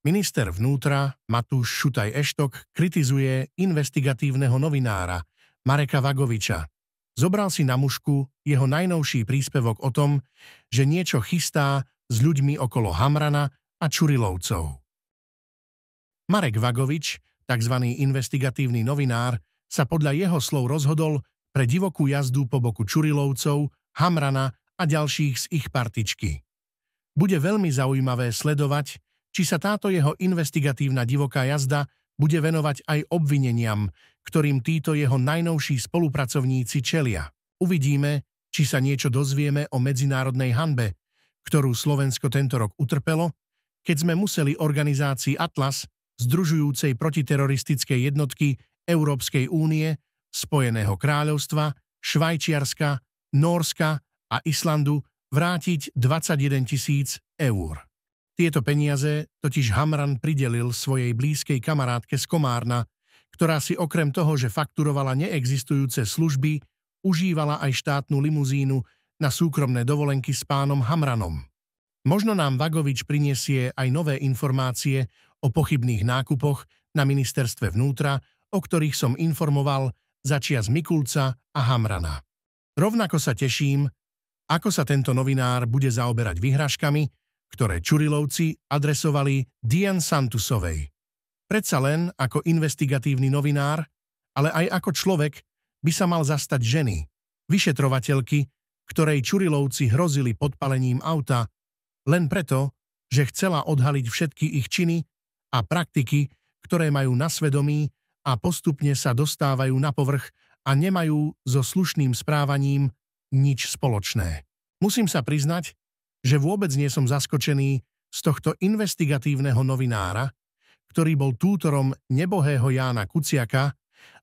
Minister vnútra Matúš Šutaj Eštok kritizuje investigatívneho novinára Mareka Vagoviča. Zobral si na mušku jeho najnovší príspevok o tom, že niečo chystá s ľuďmi okolo Hamrana a Čurilovcov. Marek Vagovič, tzv. investigatívny novinár, sa podľa jeho slov rozhodol pre divokú jazdu po boku Čurilovcov, Hamrana a ďalších z ich partičky. Bude veľmi zaujímavé sledovať, či sa táto jeho investigatívna divoká jazda bude venovať aj obvineniam, ktorým títo jeho najnovší spolupracovníci čelia. Uvidíme, či sa niečo dozvieme o medzinárodnej hanbe, ktorú Slovensko tento rok utrpelo, keď sme museli organizácii Atlas, združujúcej protiteroristické jednotky Európskej únie, Spojeného kráľovstva, Švajčiarska, Norska a Islandu vrátiť 21 tisíc eur. Tieto peniaze totiž Hamran pridelil svojej blízkej kamarátke z Komárna, ktorá si okrem toho, že fakturovala neexistujúce služby, užívala aj štátnu limuzínu na súkromné dovolenky s pánom Hamranom. Možno nám Vagovič prinesie aj nové informácie o pochybných nákupoch na ministerstve vnútra, o ktorých som informoval začias Mikulca a Hamrana. Rovnako sa teším, ako sa tento novinár bude zaoberať vyhražkami, ktoré Čurilovci adresovali Dian Santusovej. Predsa len ako investigatívny novinár, ale aj ako človek by sa mal zastať ženy, vyšetrovateľky, ktorej Čurilovci hrozili podpalením auta, len preto, že chcela odhaliť všetky ich činy a praktiky, ktoré majú na svedomí a postupne sa dostávajú na povrch a nemajú so slušným správaním nič spoločné. Musím sa priznať, že vôbec nie som zaskočený z tohto investigatívneho novinára, ktorý bol tútorom nebohého Jána Kuciaka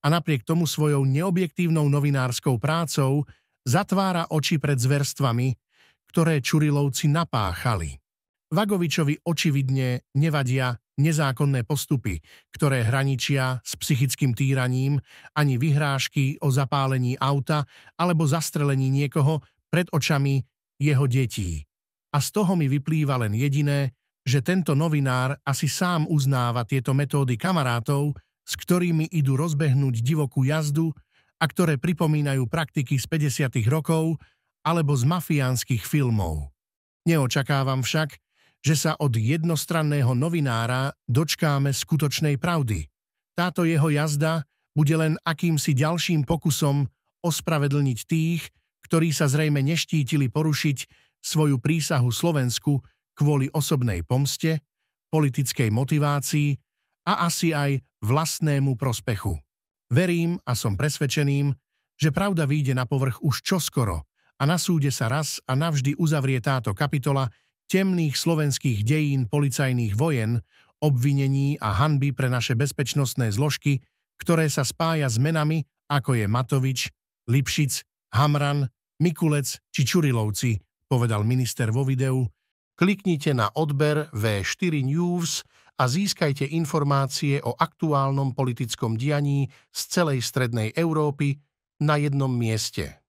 a napriek tomu svojou neobjektívnou novinárskou prácou zatvára oči pred zverstvami, ktoré Čurilovci napáchali. Vagovičovi očividne nevadia nezákonné postupy, ktoré hraničia s psychickým týraním, ani vyhrážky o zapálení auta alebo zastrelení niekoho pred očami jeho detí a z toho mi vyplýva len jediné, že tento novinár asi sám uznáva tieto metódy kamarátov, s ktorými idú rozbehnúť divokú jazdu a ktoré pripomínajú praktiky z 50. rokov alebo z mafiánskych filmov. Neočakávam však, že sa od jednostranného novinára dočkáme skutočnej pravdy. Táto jeho jazda bude len akýmsi ďalším pokusom ospravedlniť tých, ktorí sa zrejme neštítili porušiť svoju prísahu Slovensku kvôli osobnej pomste, politickej motivácii a asi aj vlastnému prospechu. Verím a som presvedčeným, že pravda vyjde na povrch už čoskoro a na súde sa raz a navždy uzavrie táto kapitola temných slovenských dejín policajných vojen, obvinení a hanby pre naše bezpečnostné zložky, ktoré sa spája s menami, ako je Matovič, Lipšic, Hamran, Mikulec či Čurilovci povedal minister vo videu, kliknite na odber V4 News a získajte informácie o aktuálnom politickom dianí z celej Strednej Európy na jednom mieste.